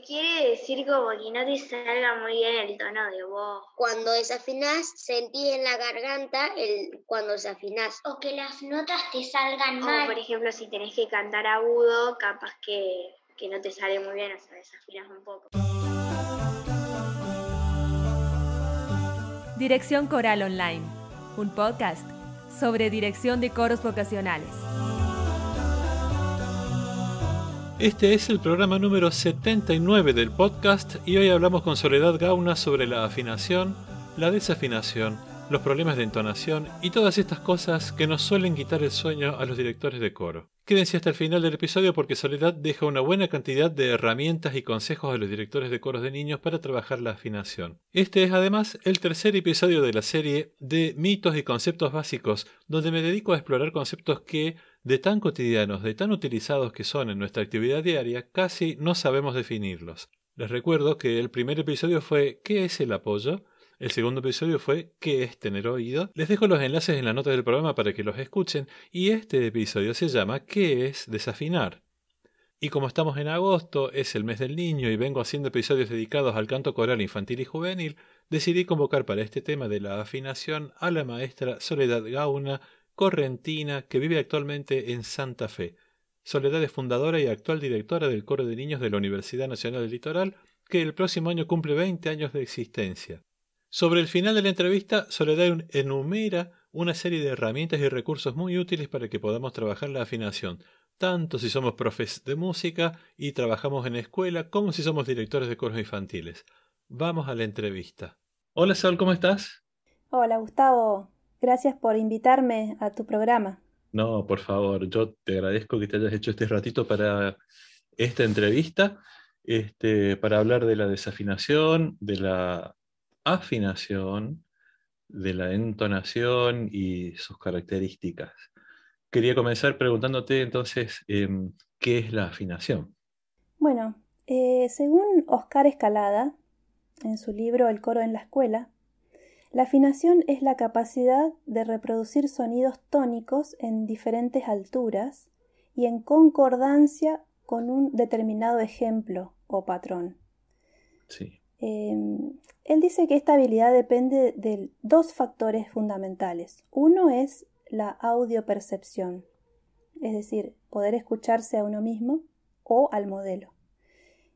quiere decir como que no te salga muy bien el tono de voz. Cuando desafinas, sentís en la garganta el cuando desafinas. O que las notas te salgan mal. por ejemplo, si tenés que cantar agudo, capaz que, que no te sale muy bien, o sea, desafinas un poco. Dirección Coral Online, un podcast sobre dirección de coros vocacionales. Este es el programa número 79 del podcast y hoy hablamos con Soledad Gauna sobre la afinación, la desafinación, los problemas de entonación y todas estas cosas que nos suelen quitar el sueño a los directores de coro. Quédense hasta el final del episodio porque Soledad deja una buena cantidad de herramientas y consejos a los directores de coros de niños para trabajar la afinación. Este es además el tercer episodio de la serie de mitos y conceptos básicos, donde me dedico a explorar conceptos que de tan cotidianos, de tan utilizados que son en nuestra actividad diaria, casi no sabemos definirlos. Les recuerdo que el primer episodio fue ¿Qué es el apoyo? El segundo episodio fue ¿Qué es tener oído? Les dejo los enlaces en las notas del programa para que los escuchen y este episodio se llama ¿Qué es desafinar? Y como estamos en agosto, es el mes del niño y vengo haciendo episodios dedicados al canto coral infantil y juvenil, decidí convocar para este tema de la afinación a la maestra Soledad Gauna, correntina que vive actualmente en Santa Fe. Soledad es fundadora y actual directora del Coro de Niños de la Universidad Nacional del Litoral, que el próximo año cumple 20 años de existencia. Sobre el final de la entrevista, Soledad enumera una serie de herramientas y recursos muy útiles para que podamos trabajar la afinación, tanto si somos profes de música y trabajamos en escuela, como si somos directores de coros infantiles. Vamos a la entrevista. Hola Sol, ¿cómo estás? Hola Gustavo, Gracias por invitarme a tu programa. No, por favor, yo te agradezco que te hayas hecho este ratito para esta entrevista, este, para hablar de la desafinación, de la afinación, de la entonación y sus características. Quería comenzar preguntándote entonces, em, ¿qué es la afinación? Bueno, eh, según Oscar Escalada, en su libro El coro en la escuela, la afinación es la capacidad de reproducir sonidos tónicos en diferentes alturas y en concordancia con un determinado ejemplo o patrón. Sí. Eh, él dice que esta habilidad depende de dos factores fundamentales. Uno es la audiopercepción, es decir, poder escucharse a uno mismo o al modelo.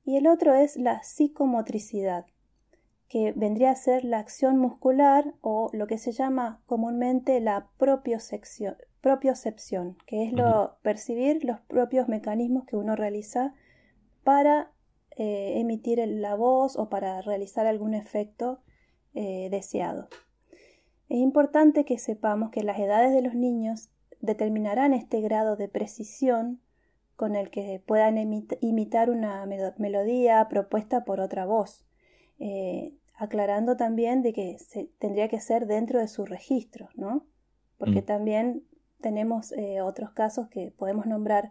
Y el otro es la psicomotricidad, que vendría a ser la acción muscular o lo que se llama comúnmente la propiocepción, que es lo, percibir los propios mecanismos que uno realiza para eh, emitir la voz o para realizar algún efecto eh, deseado. Es importante que sepamos que las edades de los niños determinarán este grado de precisión con el que puedan imitar una melodía propuesta por otra voz. Eh, aclarando también de que se, tendría que ser dentro de su registro, ¿no? Porque mm. también tenemos eh, otros casos que podemos nombrar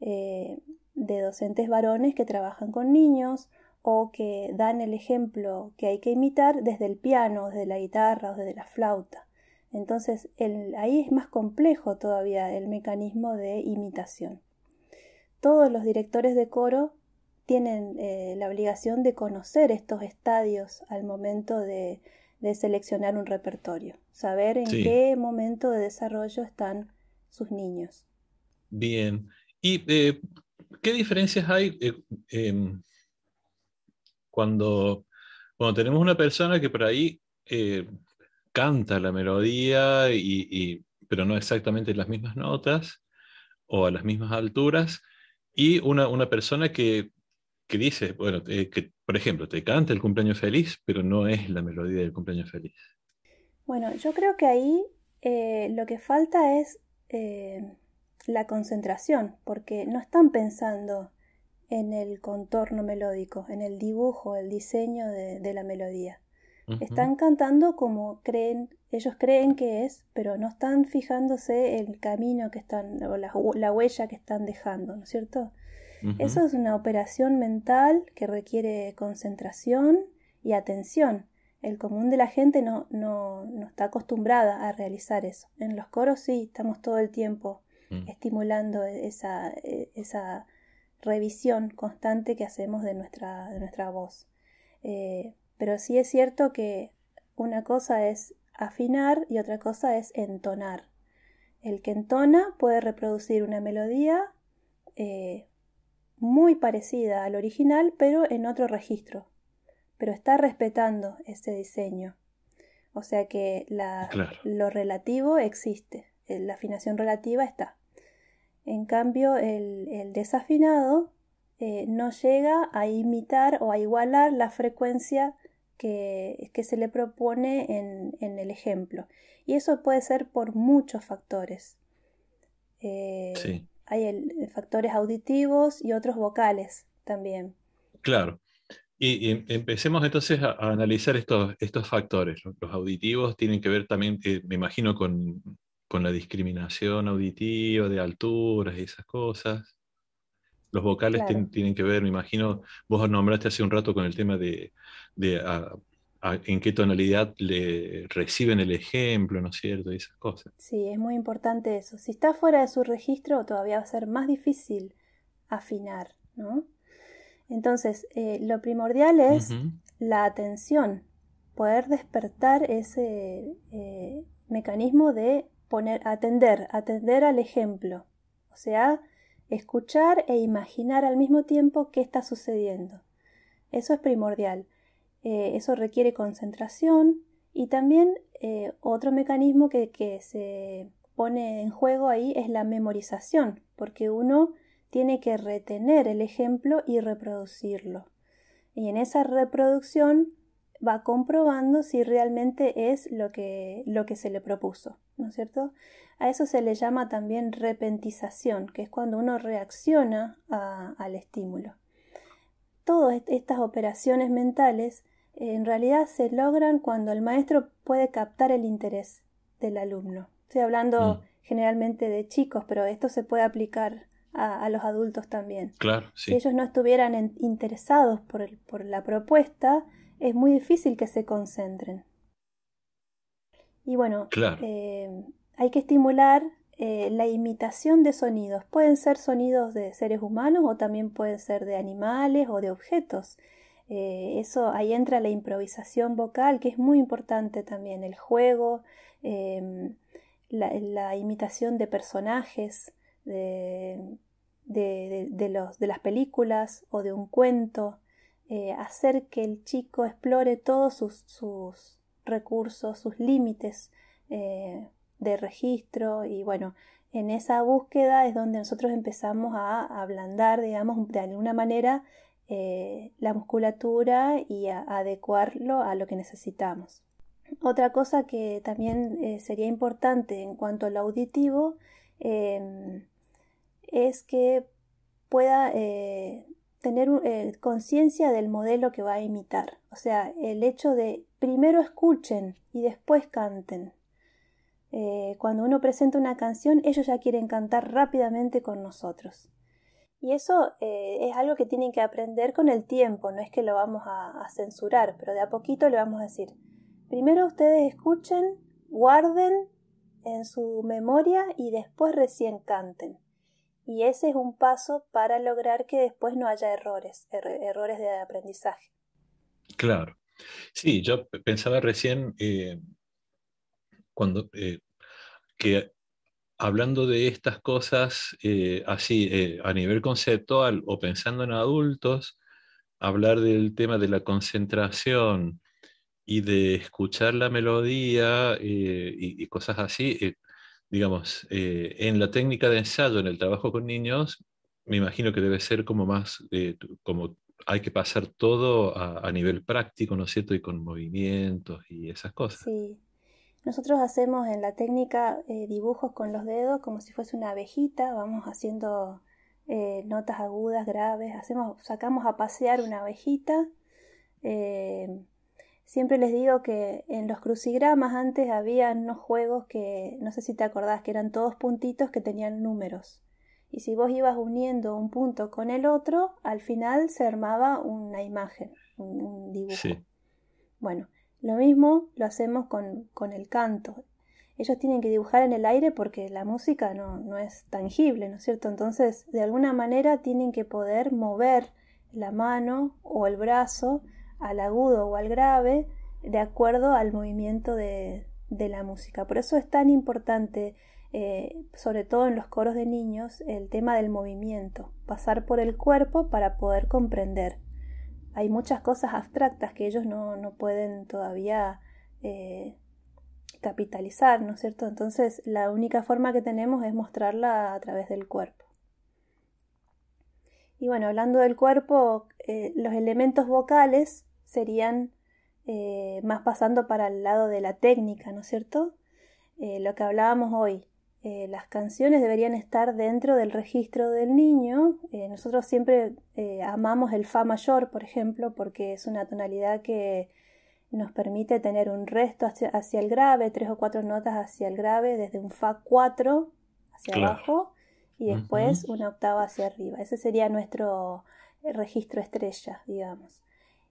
eh, de docentes varones que trabajan con niños o que dan el ejemplo que hay que imitar desde el piano, desde la guitarra o desde la flauta. Entonces ahí es más complejo todavía el mecanismo de imitación. Todos los directores de coro tienen eh, la obligación de conocer estos estadios al momento de, seleccionar un repertorio, saber en qué momento de desarrollo están sus niños. Bien, ¿y eh, qué diferencias hay eh, em, cuando, cuando, tenemos una persona que por ahí canta la melodía, pero no exactamente las mismas notas o a las mismas alturas? y una, una persona que que dice, bueno, eh, que por ejemplo, te canta el cumpleaños feliz, pero no es la melodía del cumpleaños feliz. Bueno, yo creo que ahí eh, lo que falta es eh, la concentración, porque no están pensando en el contorno melódico, en el dibujo, el diseño de, la melodía. Están cantando como creen, ellos creen que es, pero no están fijándose el camino que están, o la huella que están dejando, ¿no es cierto? Eso es una operación mental que requiere concentración y atención. El común de la gente no, no, no está acostumbrada a realizar eso. En los coros sí, estamos todo el tiempo mm. estimulando e, esa, e, esa, revisión constante que hacemos de nuestra, nuestra voz. Eh, pero sí es cierto que una cosa es afinar y otra cosa es entonar. El que entona puede reproducir una melodía eh, muy parecida al original, pero en otro registro. Pero está respetando ese diseño. O sea que la, lo relativo existe, la afinación relativa está. En cambio, el, desafinado eh, no llega a imitar o a igualar la frecuencia que, que se le propone en, el ejemplo. Y eso puede ser por muchos factores. Eh, sí hay eh, factores auditivos y otros vocales también. Claro. Y, em, empecemos entonces a, analizar estos, estos factores. Los auditivos tienen que ver también, eh, me imagino, con, la discriminación auditiva de alturas y esas cosas. Los vocales tienen, que ver, me imagino, vos nombraste hace un rato con el tema de, ah, en qué tonalidad le reciben el ejemplo, ¿no es cierto? Y esas cosas. Sí, es muy importante eso. Si está fuera de su registro, todavía va a ser más difícil afinar, ¿no? Entonces, eh, lo primordial es la atención, poder despertar ese eh, mecanismo de poner, atender, atender al ejemplo. O sea, escuchar e imaginar al mismo tiempo qué está sucediendo. Eso es primordial. Eh, eso requiere concentración y también eh, otro mecanismo que, se pone en juego ahí es la memorización, porque uno tiene que retener el ejemplo y reproducirlo. Y en esa reproducción va comprobando si realmente es lo que, lo que se le propuso, ¿no es cierto? A eso se le llama también repentización, que es cuando uno reacciona al estímulo. Todas estas operaciones mentales en realidad se logran cuando el maestro puede captar el interés del alumno. Estoy hablando mm. generalmente de chicos, pero esto se puede aplicar a, los adultos también. Claro, Si ellos no estuvieran interesados por, por la propuesta, es muy difícil que se concentren. Y bueno, eh, hay que estimular eh, la imitación de sonidos. Pueden ser sonidos de seres humanos o también pueden ser de animales o de objetos. Eh, eso ahí entra la improvisación vocal, que es muy importante también, el juego, em, la, imitación de personajes, de, las películas o de un cuento, eh, hacer que el chico explore todos sus, sus recursos, sus límites eh, de registro y bueno, en esa búsqueda es donde nosotros empezamos a ablandar, digamos, de alguna manera eh, la musculatura y adecuarlo a lo que necesitamos. Otra cosa que también eh, sería importante en cuanto al auditivo em, es que pueda eh, tener conciencia del modelo que va a imitar. O sea, el hecho de primero escuchen y después canten. cuando uno presenta una canción, ellos ya quieren cantar rápidamente con nosotros. Y eso eh, es algo que tienen que aprender con el tiempo, no es que lo vamos a, censurar, pero de a poquito le vamos a decir, primero ustedes escuchen, guarden en su memoria y después recién canten. Y ese es un paso para lograr que después no haya errores, er, errores de aprendizaje. Claro. Sí, yo pensaba recién eh, cuando eh, que hablando de estas cosas eh, así eh, a nivel conceptual o pensando en adultos, hablar del tema de la concentración y de escuchar la melodía eh, y, cosas así, digamos, en la técnica de ensayo, en el trabajo con niños, me imagino que debe ser como más, como hay que pasar todo a, nivel práctico, ¿no es cierto? Y con movimientos y esas cosas. Sí. Nosotros hacemos en la técnica eh, dibujos con los dedos como si fuese una abejita, vamos haciendo eh, notas agudas, graves, hacemos, sacamos a pasear una abejita. Eh, siempre les digo que en los crucigramas antes había unos juegos que, no sé si te acordás, que eran todos puntitos que tenían números. Y si vos ibas uniendo un punto con el otro, al final se armaba una imagen, un, dibujo. Sí. Bueno, lo mismo lo hacemos con, el canto. Ellos tienen que dibujar en el aire porque la música no, es tangible, ¿no es cierto? Entonces, de alguna manera tienen que poder mover la mano o el brazo al agudo o al grave de acuerdo al movimiento de, la música. Por eso es tan importante, eh, sobre todo en los coros de niños, el tema del movimiento, pasar por el cuerpo para poder comprender hay muchas cosas abstractas que ellos no, pueden todavía eh, capitalizar, ¿no es cierto? Entonces, la única forma que tenemos es mostrarla a través del cuerpo. Y bueno, hablando del cuerpo, eh, los elementos vocales serían eh, más pasando para el lado de la técnica, ¿no es cierto? lo que hablábamos hoy, eh, las canciones deberían estar dentro del registro del niño. Eh, nosotros siempre eh, amamos el Fa mayor, por ejemplo, porque es una tonalidad que nos permite tener un resto hacia, el grave, tres o cuatro notas hacia el grave, desde un Fa 4 hacia abajo y después una octava hacia arriba. Ese sería nuestro registro estrella, digamos.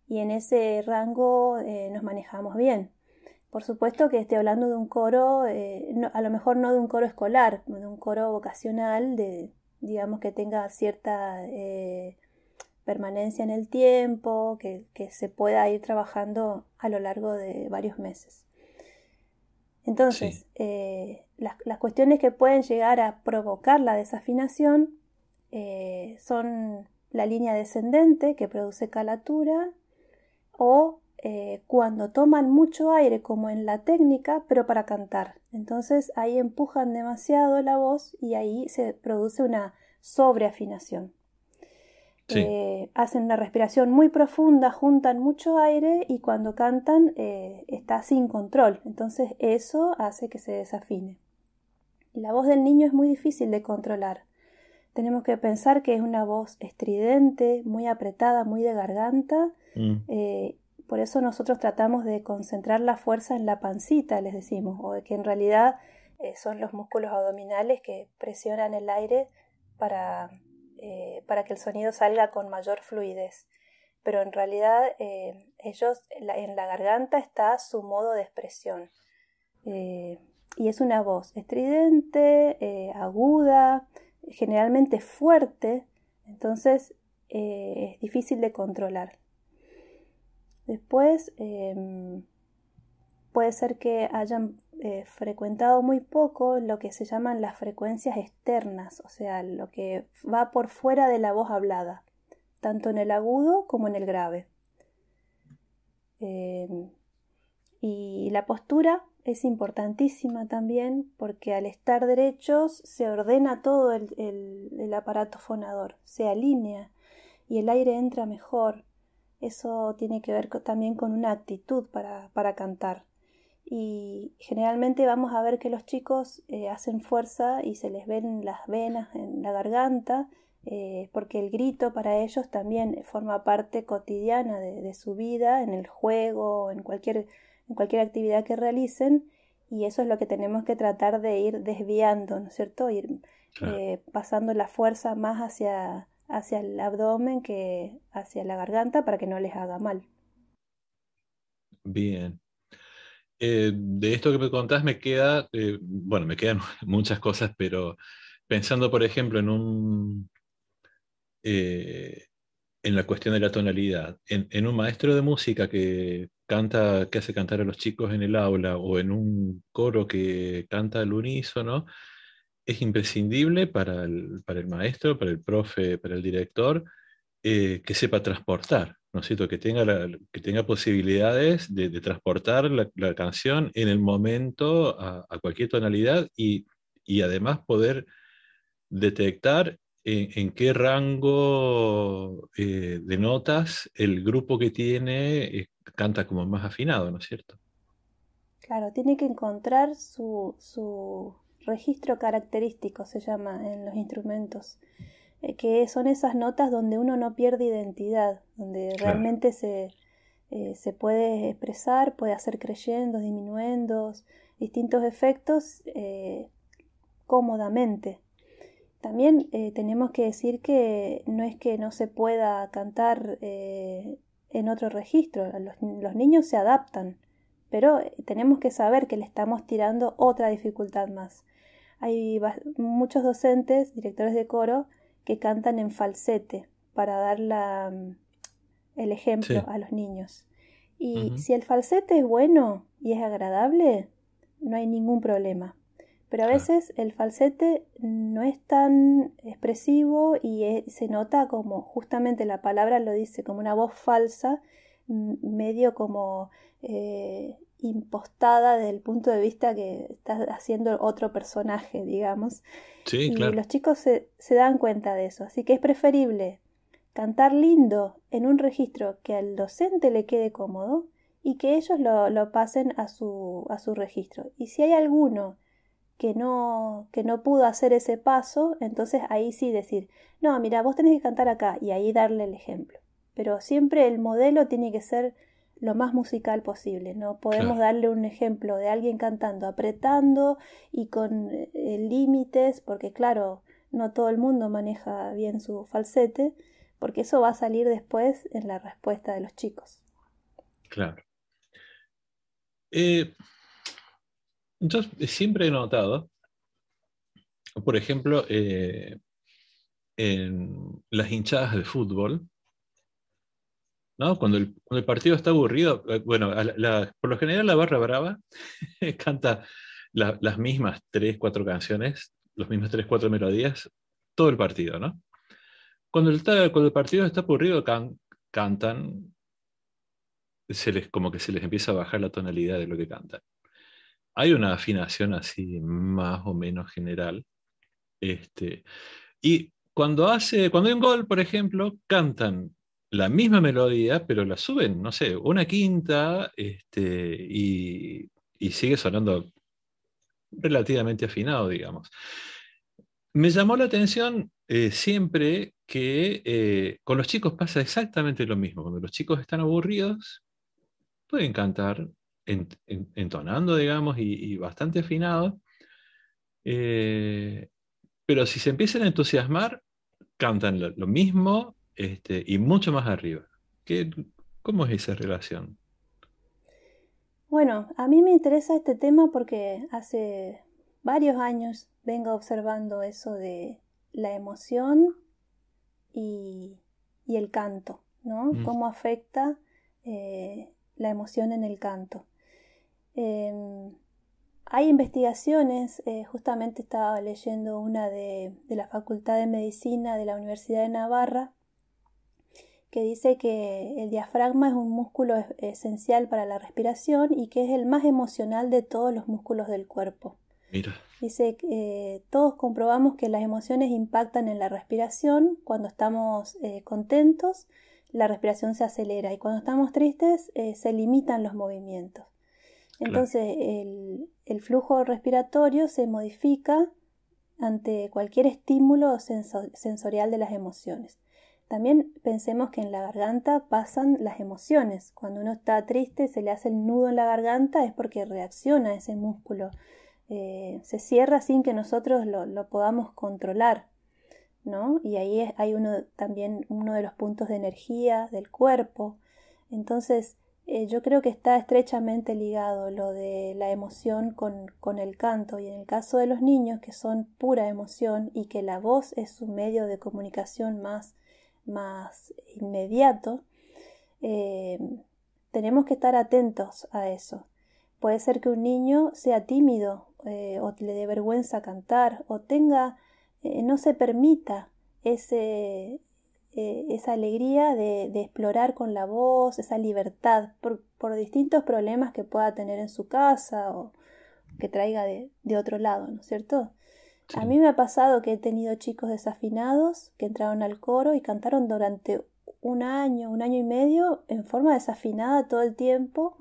Y en ese rango nos manejamos bien. Por supuesto que esté hablando de un coro, eh, a lo mejor no de un coro escolar, de un coro vocacional, de, digamos que tenga cierta eh, permanencia en el tiempo, que, se pueda ir trabajando a lo largo de varios meses. Entonces, eh, las, las, cuestiones que pueden llegar a provocar la desafinación son la línea descendente que produce calatura o eh, cuando toman mucho aire como en la técnica, pero para cantar. Entonces ahí empujan demasiado la voz y ahí se produce una sobreafinación. Eh, hacen una respiración muy profunda, juntan mucho aire y cuando cantan eh, está sin control. Entonces eso hace que se desafine. La voz del niño es muy difícil de controlar. Tenemos que pensar que es una voz estridente, muy apretada, muy de garganta. Mm por eso nosotros tratamos de concentrar la fuerza en la pancita, les decimos, o que en realidad eh, son los músculos abdominales que presionan el aire eh, para, que el sonido salga con mayor fluidez. Pero en realidad eh, ellos en la garganta está su modo de expresión. y es una voz estridente, aguda, generalmente fuerte, entonces es difícil de controlar. Después em, puede ser que hayan eh, frecuentado muy poco lo que se llaman las frecuencias externas, o sea, lo que va por fuera de la voz hablada, tanto en el agudo como en el grave. Em, y la postura es importantísima también porque al estar derechos se ordena todo el aparato fonador, se alinea y el aire entra mejor. Eso tiene que ver también con una actitud para, para cantar. Y generalmente vamos a ver que los chicos eh, hacen fuerza y se les ven las venas en la garganta, eh, porque el grito para ellos también forma parte cotidiana de, su vida, en el juego, en cualquier, en cualquier actividad que realicen. Y eso es lo que tenemos que tratar de ir desviando, ¿no es cierto? Ir eh, pasando la fuerza más hacia, hacia el abdomen que hacia la garganta para que no les haga mal. Bien. Eh, de esto que me contás me queda, eh, bueno, me quedan muchas cosas, pero pensando, por ejemplo, en un eh, en la cuestión de la tonalidad, en, un maestro de música que canta, que hace cantar a los chicos en el aula, o en un coro que canta al unísono, es imprescindible para el, maestro, para el profe, para el director, eh, que sepa transportar, ¿no es cierto? Que tenga, que tenga posibilidades de, transportar la, canción en el momento a, cualquier tonalidad y, además poder detectar en, qué rango eh, de notas el grupo que tiene eh, canta como más afinado, ¿no es cierto? Claro, tiene que encontrar su registro característico se llama en los instrumentos, eh, que son esas notas donde uno no pierde identidad, donde realmente se, eh, se puede expresar, puede hacer creyendo disminuyendo distintos efectos eh, cómodamente. También tenemos que decir que no es que no se pueda cantar en otro registro, los niños se adaptan pero tenemos que saber que le estamos tirando otra dificultad más hay muchos docentes, directores de coro, que cantan en falsete para dar mm, el ejemplo a los niños. Y si el falsete es bueno y es agradable, no hay ningún problema. Pero a veces el falsete no es tan expresivo y e, se nota como justamente la palabra lo dice, como una voz falsa, medio como eh, impostada desde el punto de vista que estás haciendo otro personaje, digamos. Sí, y los chicos se, dan cuenta de eso, así que es preferible cantar lindo en un registro que al docente le quede cómodo y que ellos lo, pasen a su, a su registro. Y si hay alguno que no, que no pudo hacer ese paso, entonces ahí sí decir, no, mira, vos tenés que cantar acá y ahí darle el ejemplo. Pero siempre el modelo tiene que ser lo más musical posible, ¿no? Podemos darle un ejemplo de alguien cantando apretando y con eh, límites, porque claro, no todo el mundo maneja bien su falsete, porque eso va a salir después en la respuesta de los chicos. Claro. Eh, entonces yo eh, siempre he notado, por ejemplo, en las hinchadas de fútbol, cuando el, partido está aburrido, eh, bueno, por lo general la barra brava canta las mismas tres, cuatro canciones, las mismas tres, cuatro melodías, todo el partido, ¿no? Cuando el, el partido está aburrido, cantan, se les, como que se les empieza a bajar la tonalidad de lo que cantan. Hay una afinación así más o menos general. Este, y cuando, hace, cuando hay un gol, por ejemplo, cantan la misma melodía, pero la suben, no sé, una quinta este, y, sigue sonando relativamente afinado, digamos. Me llamó la atención eh, siempre que eh, con los chicos pasa exactamente lo mismo. Cuando los chicos están aburridos, pueden cantar entonando, digamos, y, bastante afinado. Eh, pero si se empiezan a entusiasmar, cantan lo mismo este, y mucho más arriba. ¿Qué, ¿Cómo es esa relación? Bueno, a mí me interesa este tema porque hace varios años vengo observando eso de la emoción y, el canto, ¿no? Mm. Cómo afecta eh, la emoción en el canto. Em, hay investigaciones, eh, justamente estaba leyendo una de la Facultad de Medicina de la Universidad de Navarra, que dice que el diafragma es un músculo esencial para la respiración y que es el más emocional de todos los músculos del cuerpo. Mira. Dice que eh, todos comprobamos que las emociones impactan en la respiración. Cuando estamos eh, contentos, la respiración se acelera y cuando estamos tristes, eh, se limitan los movimientos. Entonces, el flujo respiratorio se modifica ante cualquier estímulo sensorial de las emociones. También pensemos que en la garganta pasan las emociones. Cuando uno está triste, se le hace el nudo en la garganta, es porque reacciona ese músculo. Eh, se cierra sin que nosotros lo, podamos controlar. ¿no? Y ahí hay uno, también uno de los puntos de energía del cuerpo. Entonces, eh, yo creo que está estrechamente ligado lo de la emoción con, con el canto. Y en el caso de los niños, que son pura emoción y que la voz es su medio de comunicación más más inmediato, eh, tenemos que estar atentos a eso. Puede ser que un niño sea tímido eh, o le dé vergüenza cantar o tenga, eh, no se permita ese, esa alegría de, explorar con la voz, esa libertad por, distintos problemas que pueda tener en su casa o que traiga de, de otro lado, ¿no es cierto? A mí me ha pasado que he tenido chicos desafinados que entraron al coro y cantaron durante un año, un año y medio en forma desafinada todo el tiempo,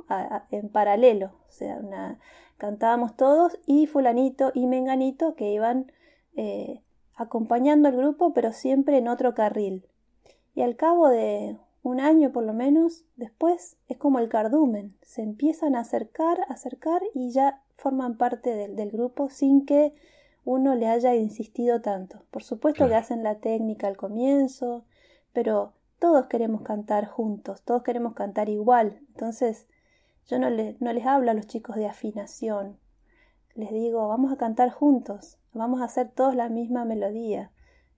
en paralelo. O sea, cantábamos todos y fulanito y menganito que iban eh, acompañando al grupo pero siempre en otro carril. Y al cabo de un año por lo menos, después es como el cardumen, se empiezan a acercar, acercar y ya forman parte del grupo sin que uno le haya insistido tanto. Por supuesto que hacen la técnica al comienzo, pero todos queremos cantar juntos, todos queremos cantar igual. Entonces, yo no, no les hablo a los chicos de afinación. Les digo, vamos a cantar juntos, vamos a hacer todos la misma melodía.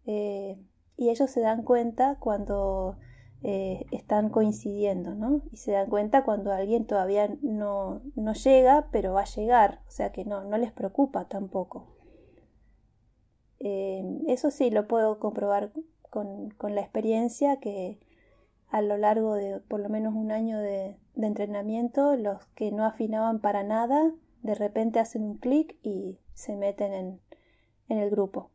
Eh, y ellos se dan cuenta cuando eh, están coincidiendo, ¿no? Y se dan cuenta cuando alguien todavía no, no llega, pero va a llegar, o sea que no, no les preocupa tampoco. Eh, eso sí lo puedo comprobar con, la experiencia que a lo largo de por lo menos un año de, entrenamiento, los que no afinaban para nada, de repente hacen un clic y se meten en, en el grupo.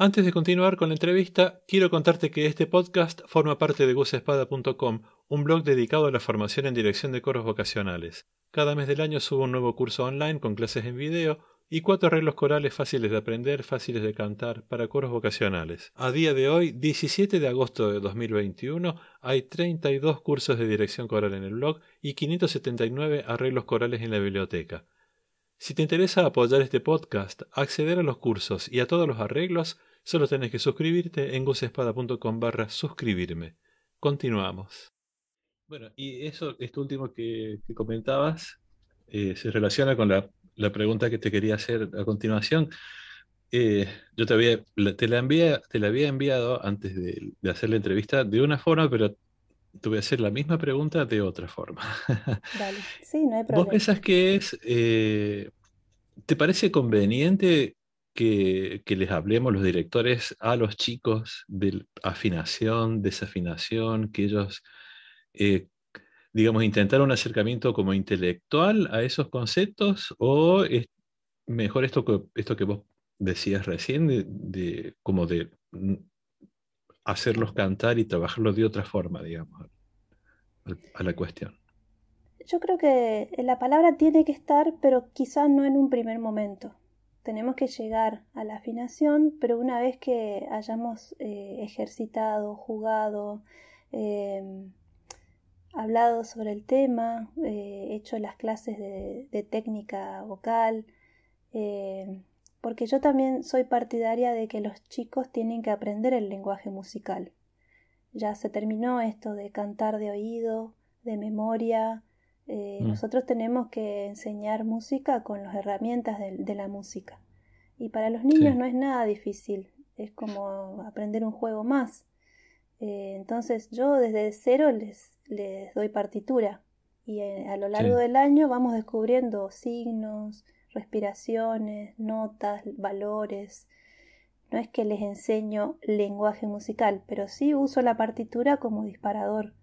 Antes de continuar con la entrevista, quiero contarte que este podcast forma parte de gusespada.com, un blog dedicado a la formación en dirección de coros vocacionales. Cada mes del año subo un nuevo curso online con clases en video, y cuatro arreglos corales fáciles de aprender, fáciles de cantar, para coros vocacionales. A día de hoy, 17 de agosto de 2021, hay 32 cursos de dirección coral en el blog y 579 arreglos corales en la biblioteca. Si te interesa apoyar este podcast, acceder a los cursos y a todos los arreglos, solo tenés que suscribirte en gocespada.com barra suscribirme. Continuamos. Bueno, y eso, esto último que, comentabas, eh, se relaciona con la la pregunta que te quería hacer a continuación. Eh, yo te, te, la te había enviado antes de, hacer la entrevista de una forma, pero te voy a hacer la misma pregunta de otra forma. Vale, Sí, no hay problema. ¿Vos pensás que es, eh, te parece conveniente que, les hablemos los directores a los chicos de afinación, desafinación, que ellos eh, digamos, intentar un acercamiento como intelectual a esos conceptos o es mejor esto que, esto que vos decías recién, de, como de mm, hacerlos cantar y trabajarlos de otra forma, digamos, a la cuestión? Yo creo que la palabra tiene que estar, pero quizás no en un primer momento. Tenemos que llegar a la afinación, pero una vez que hayamos eh, ejercitado, jugado, em, hablado sobre el tema, He eh, hecho las clases de, técnica vocal, eh, porque yo también soy partidaria de que los chicos tienen que aprender el lenguaje musical. Ya se terminó esto de cantar de oído, de memoria. Eh, mm. Nosotros tenemos que enseñar música con las herramientas de, la música. Y para los niños no es nada difícil, es como aprender un juego más. entonces yo desde cero les, les doy partitura y eh, a lo largo del año vamos descubriendo signos, respiraciones, notas, valores. No es que les enseño lenguaje musical, pero sí uso la partitura como disparador.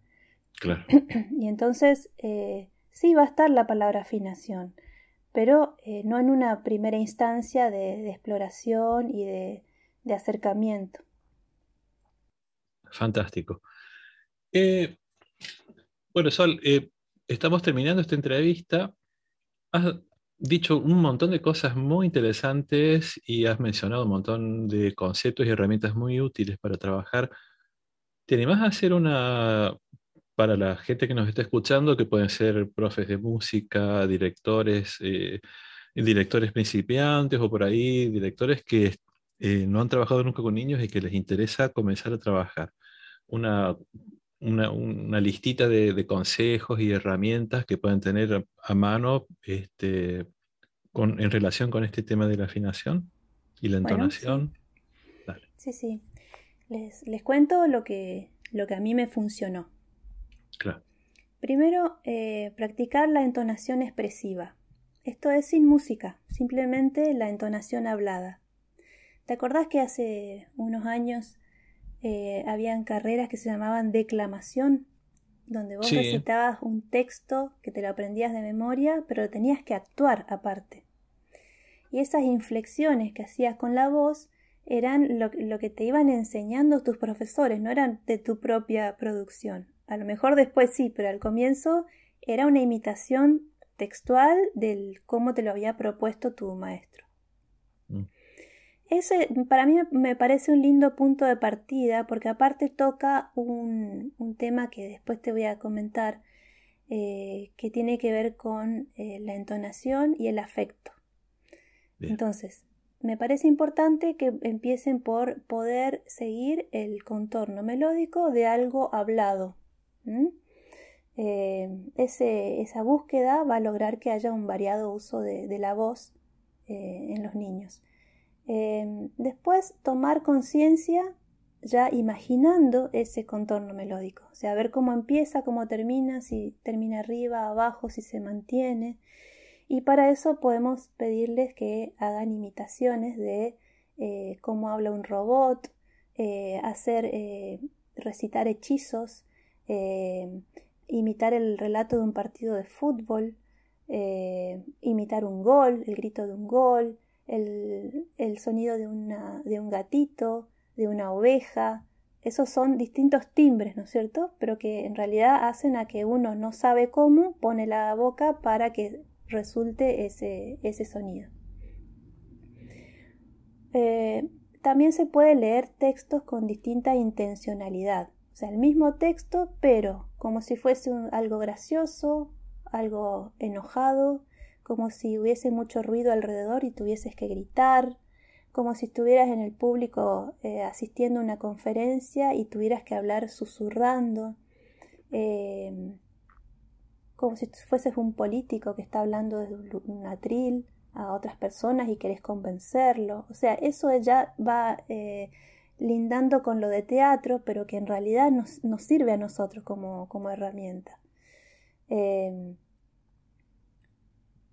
Claro. y entonces eh, sí va a estar la palabra afinación, pero eh, no en una primera instancia de, exploración y de, acercamiento. Fantástico. Bueno, Sol, eh, estamos terminando esta entrevista. Has dicho un montón de cosas muy interesantes y has mencionado un montón de conceptos y herramientas muy útiles para trabajar. ¿Te más a hacer una para la gente que nos está escuchando, que pueden ser profes de música, directores, eh, directores principiantes o por ahí, directores que eh, no han trabajado nunca con niños y que les interesa comenzar a trabajar? Una una, listita de, consejos y herramientas que pueden tener a, mano este, con, en relación con este tema de la afinación y la entonación. sí. sí. Les, cuento lo que, lo que a mí me funcionó. Claro. Primero, eh, practicar la entonación expresiva. Esto es sin música, simplemente la entonación hablada. ¿Te acordás que hace unos años eh, habían carreras que se llamaban declamación, donde vos recitabas un texto que te lo aprendías de memoria, pero tenías que actuar aparte. Y esas inflexiones que hacías con la voz eran lo, lo, que te iban enseñando tus profesores, no eran de tu propia producción. A lo mejor después sí, pero al comienzo era una imitación textual del cómo te lo había propuesto tu maestro. Ese para mí me parece un lindo punto de partida porque aparte toca un, tema que después te voy a comentar eh, que tiene que ver con eh, la entonación y el afecto. Entonces, me parece importante que empiecen por poder seguir el contorno melódico de algo hablado. Eh, esa búsqueda va a lograr que haya un variado uso de, la voz en los niños. Em, después, tomar conciencia ya imaginando ese contorno melódico, o sea, ver cómo empieza, cómo termina, si termina arriba, abajo, si se mantiene. Y para eso podemos pedirles que hagan imitaciones de eh, cómo habla un robot, eh, hacer eh, recitar hechizos, em, imitar el relato de un partido de fútbol, imitar un gol, el grito de un gol, el, sonido de, una, de un gatito, de una oveja. Esos son distintos timbres, ¿no es cierto? Pero que en realidad hacen a que uno no sabe cómo pone la boca para que resulte ese, sonido. Eh, también se puede leer textos con distinta intencionalidad. O sea, el mismo texto, pero como si fuese algo gracioso, algo enojado, como si hubiese mucho ruido alrededor y tuvieses que gritar, como si estuvieras en el público eh, asistiendo a una conferencia y tuvieras que hablar susurrando, em, como si fueses un político que está hablando desde un atril a otras personas y querés convencerlo. O sea, eso ya va eh, lindando con lo de teatro, pero que en realidad nos, sirve a nosotros como, herramienta. Em,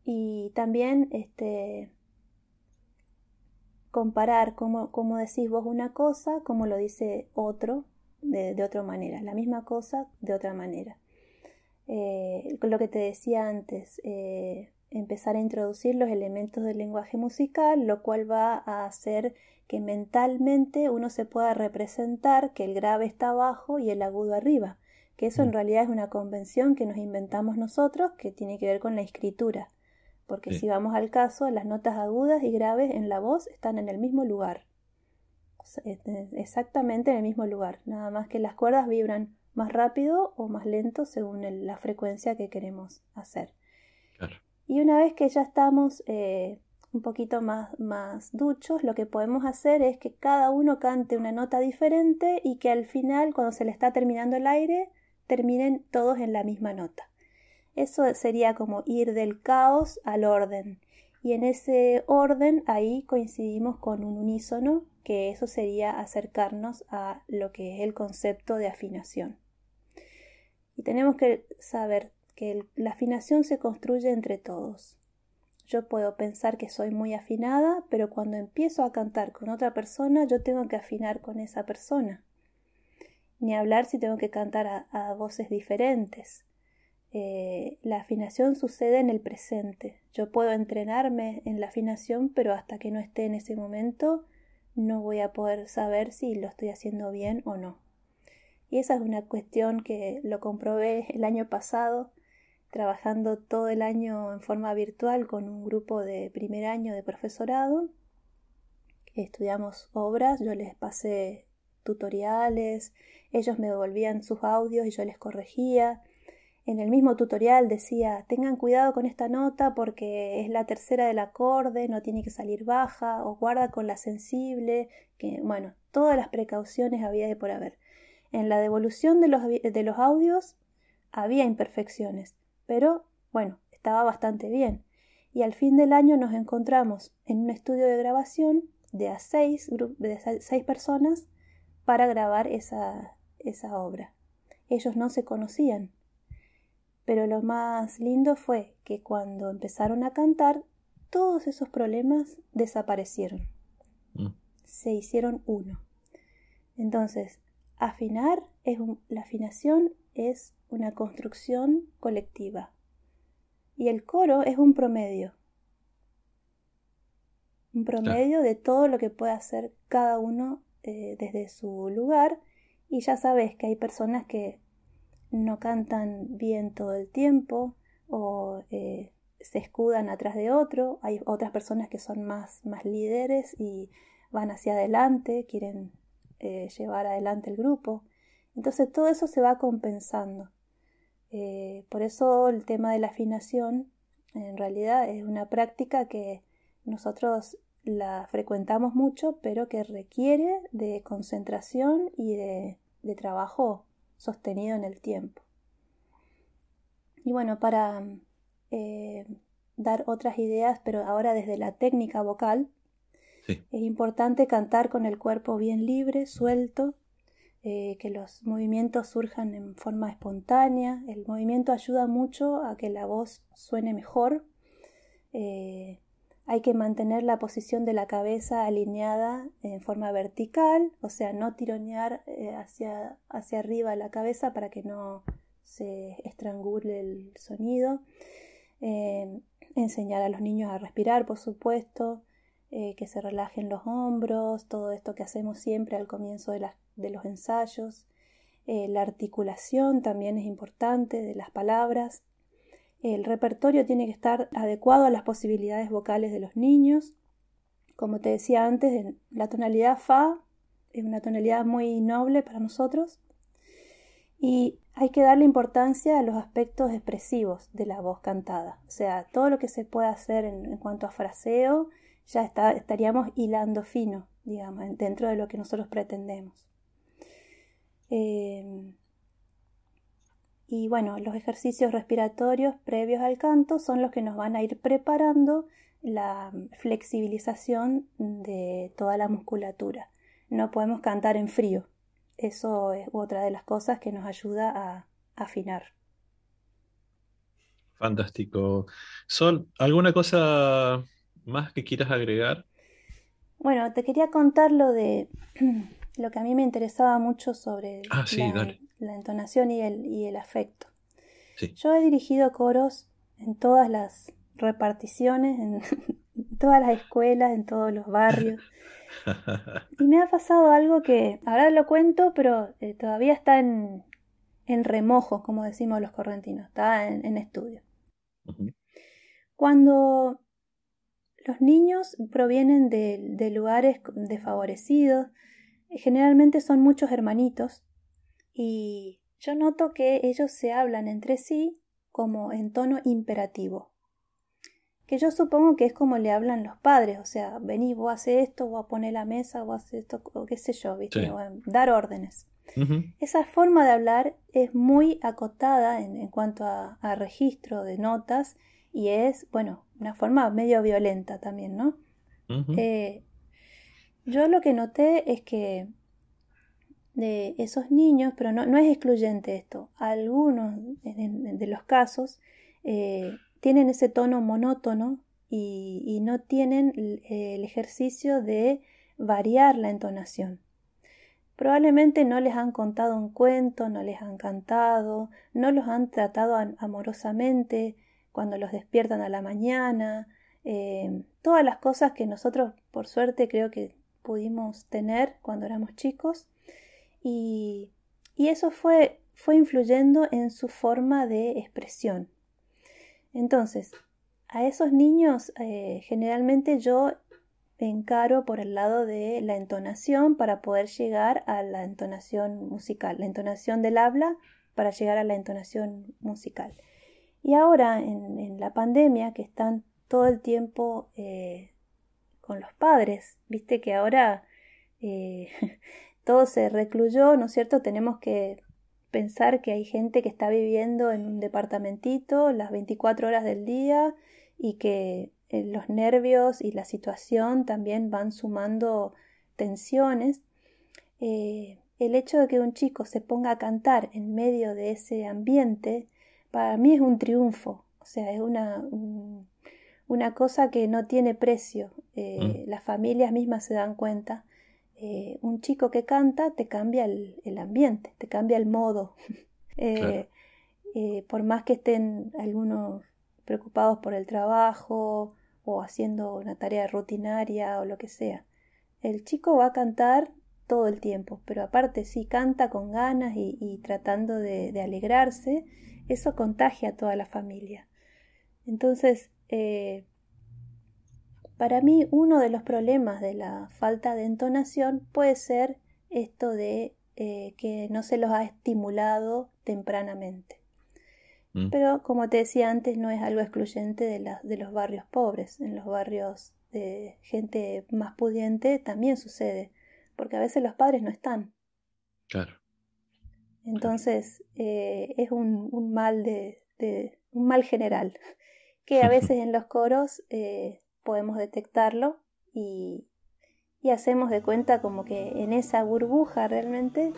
y también este, comparar cómo, decís vos una cosa, cómo lo dice otro de, otra manera, la misma cosa de otra manera. Eh, lo que te decía antes, eh, empezar a introducir los elementos del lenguaje musical, lo cual va a hacer que mentalmente uno se pueda representar que el grave está abajo y el agudo arriba, que eso en mm. realidad es una convención que nos inventamos nosotros que tiene que ver con la escritura porque si vamos al caso, las notas agudas y graves en la voz están en el mismo lugar, eh, exactamente en el mismo lugar, nada más que las cuerdas vibran más rápido o más lento según la frecuencia que queremos hacer. Y una vez que ya estamos eh, un poquito más, más duchos, lo que podemos hacer es que cada uno cante una nota diferente y que al final, cuando se le está terminando el aire, terminen todos en la misma nota. Eso sería como ir del caos al orden. Y en ese orden ahí coincidimos con un unísono, que eso sería acercarnos a lo que es el concepto de afinación. Y tenemos que saber que la afinación se construye entre todos. Yo puedo pensar que soy muy afinada, pero cuando empiezo a cantar con otra persona, yo tengo que afinar con esa persona. Ni hablar si tengo que cantar a voces diferentes. Eh, la afinación sucede en el presente. Yo puedo entrenarme en la afinación, pero hasta que no esté en ese momento no voy a poder saber si lo estoy haciendo bien o no. Y esa es una cuestión que lo comprobé el año pasado, trabajando todo el año en forma virtual con un grupo de primer año de profesorado. Estudiamos obras, yo les pasé tutoriales, ellos me devolvían sus audios y yo les corregía en el mismo tutorial decía, tengan cuidado con esta nota porque es la tercera del acorde, no tiene que salir baja, o guarda con la sensible, que bueno, todas las precauciones había de por haber. En la devolución de los, audios había imperfecciones, pero bueno, estaba bastante bien. Y al fin del año nos encontramos en un estudio de grabación de a seis, de seis personas para grabar esa obra. Ellos no se conocían, pero lo más lindo fue que cuando empezaron a cantar, todos esos problemas desaparecieron. Mm. Se hicieron uno. Entonces, afinar es la afinación es una construcción colectiva. Y el coro es un promedio. Un promedio de todo lo que puede hacer cada uno eh, desde su lugar. Y ya sabes que hay personas que no cantan bien todo el tiempo o eh, se escudan atrás de otro. Hay otras personas que son más, líderes y van hacia adelante, quieren eh, llevar adelante el grupo. Entonces todo eso se va compensando. Eh, por eso el tema de la afinación en realidad es una práctica que nosotros la frecuentamos mucho, pero que requiere de concentración y de trabajo sostenido en el tiempo. Y bueno, para eh, dar otras ideas, pero ahora desde la técnica vocal, es importante cantar con el cuerpo bien libre, suelto, eh, que los movimientos surjan en forma espontánea. El movimiento ayuda mucho a que la voz suene mejor. Eh, hay que mantener la posición de la cabeza alineada en forma vertical, o sea, no tironear eh, hacia, hacia arriba la cabeza para que no se estrangule el sonido. Eh, enseñar a los niños a respirar, por supuesto, eh, que se relajen los hombros, todo esto que hacemos siempre al comienzo de, los ensayos. la articulación también es importante de las palabras. El repertorio tiene que estar adecuado a las posibilidades vocales de los niños. Como te decía antes, la tonalidad Fa es una tonalidad muy noble para nosotros y hay que darle importancia a los aspectos expresivos de la voz cantada. O sea, todo lo que se pueda hacer en, cuanto a fraseo ya estaríamos hilando fino, digamos, dentro de lo que nosotros pretendemos. Eh, y bueno, los ejercicios respiratorios previos al canto son los que nos van a ir preparando la flexibilización de toda la musculatura. No podemos cantar en frío. Eso es otra de las cosas que nos ayuda a afinar. Fantástico. Sol, ¿alguna cosa más que quieras agregar? Bueno, te quería contar lo de lo que a mí me interesaba mucho sobre ah, sí, la entonación y el, afecto. Yo he dirigido coros en todas las reparticiones, en, todas las escuelas, en todos los barrios. y me ha pasado algo que ahora lo cuento, pero eh, todavía está en, en, remojo, como decimos los correntinos, está en, estudio. Cuando los niños provienen de, de lugares desfavorecidos, eh, generalmente son muchos hermanitos y yo noto que ellos se hablan entre sí como en tono imperativo, que yo supongo que es como le hablan los padres, o sea, vení, vos haces esto, vos poner la mesa, vos haces esto, o qué sé yo, ¿viste? Em, dar órdenes. Esa forma de hablar es muy acotada en, cuanto a, registro de notas y es, bueno, una forma medio violenta también, ¿no? Eh, yo lo que noté es que de esos niños, pero no, es excluyente esto. Algunos de los casos eh, tienen ese tono monótono y, no tienen eh, el ejercicio de variar la entonación. Probablemente no les han contado un cuento, no les han cantado, no los han tratado amorosamente cuando los despiertan a la mañana, eh, todas las cosas que nosotros, por suerte, creo que pudimos tener cuando éramos chicos y, eso fue, fue influyendo en su forma de expresión. Entonces, a esos niños eh, generalmente yo encaro por el lado de la entonación para poder llegar a la entonación musical, la entonación del habla para llegar a la entonación musical. Y ahora en, la pandemia que están todo el tiempo eh, con los padres, viste que ahora eh, todo se recluyó, ¿no es cierto? Tenemos que pensar que hay gente que está viviendo en un departamentito las 24 horas del día y que eh, los nervios y la situación también van sumando tensiones. Eh, el hecho de que un chico se ponga a cantar en medio de ese ambiente, para mí es un triunfo, o sea, es una, una cosa que no tiene precio. Eh, mm. Las familias mismas se dan cuenta eh, un chico que canta te cambia el, ambiente, te cambia el modo. Eh, eh, por más que estén algunos preocupados por el trabajo o haciendo una tarea rutinaria o lo que sea, el chico va a cantar todo el tiempo, pero aparte si canta con ganas y, tratando de, alegrarse, eso contagia a toda la familia. Entonces, para mí, uno de los problemas de la falta de entonación puede ser esto de eh, que no se los ha estimulado tempranamente. Mm. Pero, como te decía antes, no es algo excluyente de, los barrios pobres. En los barrios de gente más pudiente también sucede, porque a veces los padres no están. Claro. Entonces, eh, es un, mal de, un mal general, que a veces en los coros eh, podemos detectarlo y, hacemos de cuenta como que en esa burbuja realmente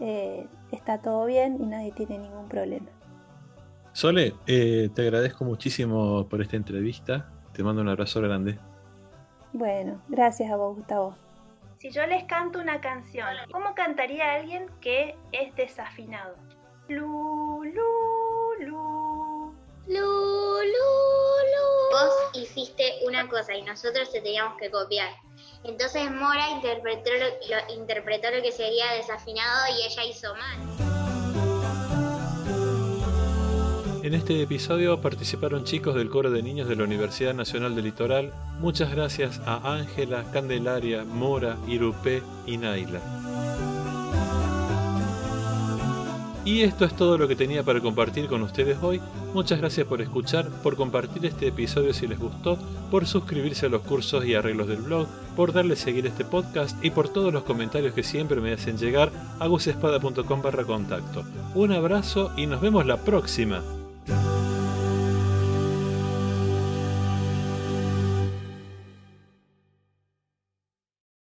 eh, está todo bien y nadie tiene ningún problema. Sole, eh, te agradezco muchísimo por esta entrevista. Te mando un abrazo grande. Bueno, gracias a vos, Gustavo. Si yo les canto una canción, ¿cómo cantaría alguien que es desafinado? Lu, lu, lu. Lu, lu, lu hiciste una cosa y nosotros te teníamos que copiar. Entonces Mora interpretó lo, interpretó lo que sería desafinado y ella hizo mal. En este episodio participaron chicos del coro de niños de la Universidad Nacional del Litoral. Muchas gracias a Ángela, Candelaria, Mora, Irupé y Naila. Y esto es todo lo que tenía para compartir con ustedes hoy. Muchas gracias por escuchar, por compartir este episodio si les gustó, por suscribirse a los cursos y arreglos del blog, por darle a seguir este podcast y por todos los comentarios que siempre me hacen llegar a gusespada.com barra contacto. Un abrazo y nos vemos la próxima.